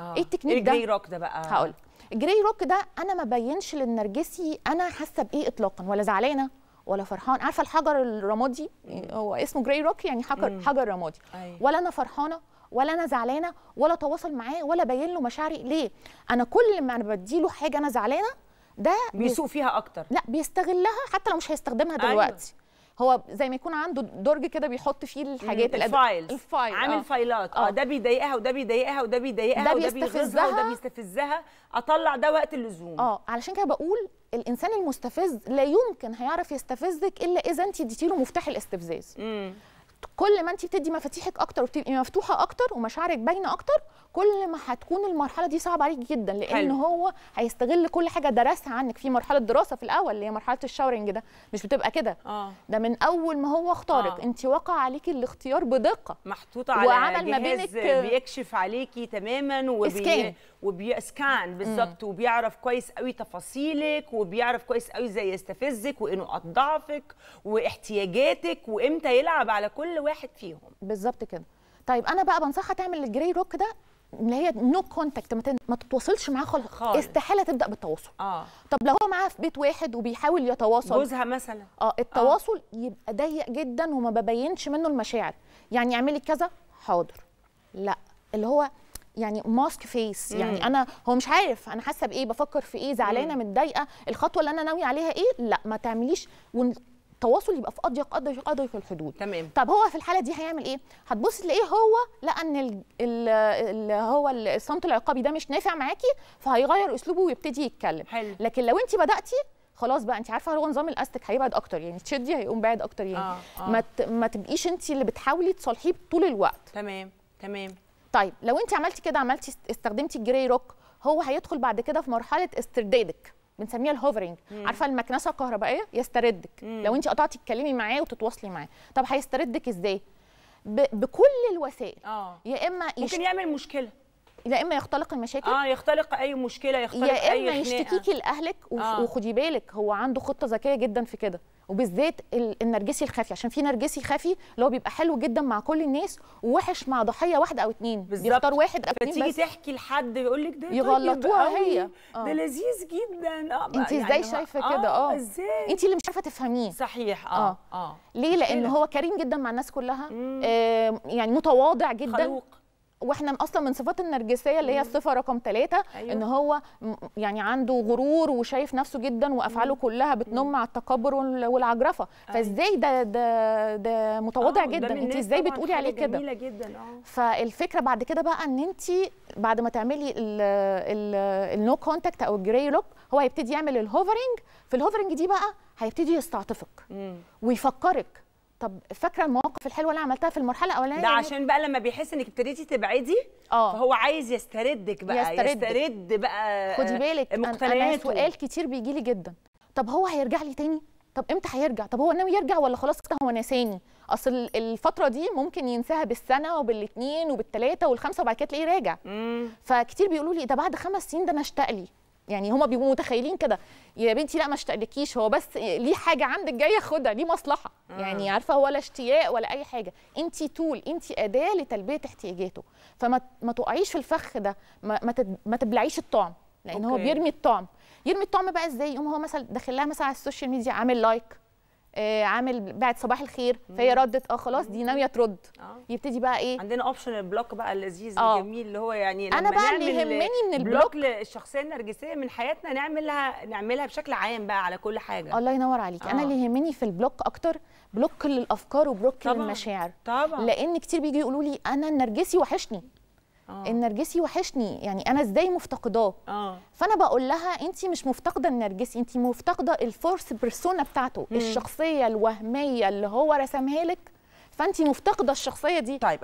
آه. ايه التكنيك ده الجري روك ده بقى هقول الجري روك ده انا ما بينش للنرجسي انا حاسه بايه اطلاقا ولا زعلانه ولا فرحان عارفه الحجر الرمادي هو اسمه جراي روك يعني حجر حجر رمادي أي. أيوة. ولا انا فرحانه ولا انا زعلانه ولا تواصل معاه ولا باين له مشاعري ليه انا كل ما انا بديله حاجه انا زعلانه ده بيسوق فيها اكتر لا بيستغلها حتى لو مش هيستخدمها أيوة. دلوقتي أيوة. هو زي ما يكون عنده درج كده بيحط فيه الحاجات الفايلز الفايل عامل آه. فايلات آه. اه ده بيضايقها وده بيضايقها وده بيضايقها وده بيستفزها وده بيستفزها اطلع ده وقت اللزوم اه علشان كده بقول الانسان المستفز لا يمكن هيعرف يستفزك الا اذا انت اديتي له مفتاح الاستفزاز مم. كل ما انت بتدي مفاتيحك اكتر وبتبقي مفتوحه اكتر ومشاعرك باينه اكتر كل ما هتكون المرحله دي صعبه عليك جدا لان حلو. هو هيستغل كل حاجه درسها عنك في مرحله دراسه في الاول اللي هي مرحله الشاورنج ده مش بتبقى كده آه. ده من اول ما هو اختارك آه. انت وقع عليكي الاختيار بدقه محطوطه على وعمل جهاز ما بينك بيكشف عليكي تماما وبي وبيسكان بالظبط وبيعرف كويس قوي تفاصيلك وبيعرف كويس قوي ازاي يستفزك ونقاط ضعفك واحتياجاتك وامتى يلعب على كل كل واحد فيهم بالظبط كده طيب انا بقى بنصحها تعمل الجري روك ده اللي هي نو كونتاكت ما تتواصلش معاه خالص استحاله تبدا بالتواصل اه طب لو هو معاها في بيت واحد وبيحاول يتواصل جوزها مثلا اه, آه. التواصل آه. يبقى ضيق جدا وما ببينش منه المشاعر يعني اعملي كذا حاضر لا اللي هو يعني ماسك فيس مم. يعني انا هو مش عارف انا حاسه بايه بفكر في ايه زعلانه متضايقه الخطوه اللي انا ناويه عليها ايه لا ما تعمليش التواصل يبقى في اضيق اضيق اضيق الحدود تمام طب هو في الحاله دي هيعمل ايه هتبص تلاقيه هو لقى ان اللي هو الصمت العقابي ده مش نافع معاكي فهيغير اسلوبه ويبتدي يتكلم حلو. لكن لو انت بداتي خلاص بقى انت عارفه هو نظام الاستك هيبعد اكتر يعني تشدي هيقوم بعد اكتر يعني آه آه. ما ما تبقيش انت اللي بتحاولي تصالحيه طول الوقت تمام تمام طيب لو انت عملتي كده عملتي استخدمتي الجري روك هو هيدخل بعد كده في مرحله استردادك بنسميها الهوفرنج عارفه المكنسه الكهربائيه يستردك مم. لو انت قطعتي تتكلمي معاه وتتواصلي معاه طب هيستردك ازاي بكل الوسائل آه. يا اما يشت... ممكن يعمل مشكله يا اما يختلق المشاكل اه يختلق اي مشكله يختلق يا اما يشتكيكي لاهلك آه. وخدي بالك هو عنده خطه ذكيه جدا في كده وبالذات النرجسي الخفي عشان في نرجسي خفي اللي هو بيبقى حلو جدا مع كل الناس ووحش مع ضحيه واحده او اتنين بيختار واحد او اتنين تيجي تحكي لحد يقول لك ده طيب يغلطوها طيب هي آه. ده لذيذ جدا اه انت ازاي يعني شايفه آه، كده اه ازاي انت اللي مش عارفه تفهميه صحيح اه اه, آه. ليه لان هو كريم جدا مع الناس كلها آه يعني متواضع جدا خلوق. واحنا اصلا من صفات النرجسيه اللي هي الصفه رقم ثلاثة أيوة. ان هو يعني عنده غرور وشايف نفسه جدا وافعاله كلها بتنم على التكبر والعجرفه أيوة. فازاي ده ده ده متواضع آه، جدا انت ازاي بتقولي عليه كده جميله جدا اه فالفكره بعد كده بقى ان انت بعد ما تعملي النو كونتاكت او الجري لوك هو هيبتدي يعمل الهوفرنج في الهوفرنج دي بقى هيبتدي يستعطفك ويفكرك طب فاكره المواقف الحلوه اللي عملتها في المرحله الاولانيه ده عشان بقى لما بيحس انك ابتديتي تبعدي اه فهو عايز يستردك بقى يسترد, يسترد بقى آه، خدي بالك انا سؤال كتير بيجي لي جدا طب هو هيرجع لي تاني طب امتى هيرجع طب هو ناوي يرجع ولا خلاص كده هو نساني اصل الفتره دي ممكن ينساها بالسنه وبالاثنين وبالثلاثه والخمسه وبعد كده تلاقيه راجع فكتير بيقولوا لي ده بعد خمس سنين ده انا اشتاق لي يعني هما بيبقوا متخيلين كده يا بنتي لا ما اشتقلكيش هو بس ليه حاجه عندك جايه خدها ليه مصلحه آه. يعني عارفه ولا اشتياق ولا اي حاجه انت طول انت اداه لتلبيه احتياجاته فما ما تقعيش في الفخ ده ما, ما, ما تبلعيش الطعم لان أوكي. هو بيرمي الطعم يرمي الطعم بقى ازاي يقوم هو مثلا داخل لها مثلا على السوشيال ميديا عامل لايك آه عامل بعت صباح الخير فهي ردت اه خلاص دي ناويه ترد آه. يبتدي بقى ايه عندنا اوبشن البلوك بقى اللذيذ آه. الجميل اللي هو يعني لما انا بقى اللي يهمني من البلوك للشخصيه النرجسيه من حياتنا نعملها نعملها بشكل عام بقى على كل حاجه الله ينور عليك آه. انا اللي يهمني في البلوك اكتر بلوك للافكار وبلوك طبعًا. للمشاعر طبعا لان كتير بيجي يقولوا لي انا النرجسي وحشني آه. النرجسي وحشني يعني انا ازاي مفتقداه آه. فانا بقول لها انت مش مفتقده النرجسي انت مفتقده الفورس بيرسونا بتاعته مم. الشخصيه الوهميه اللي هو رسمها لك فانت مفتقده الشخصيه دي طيب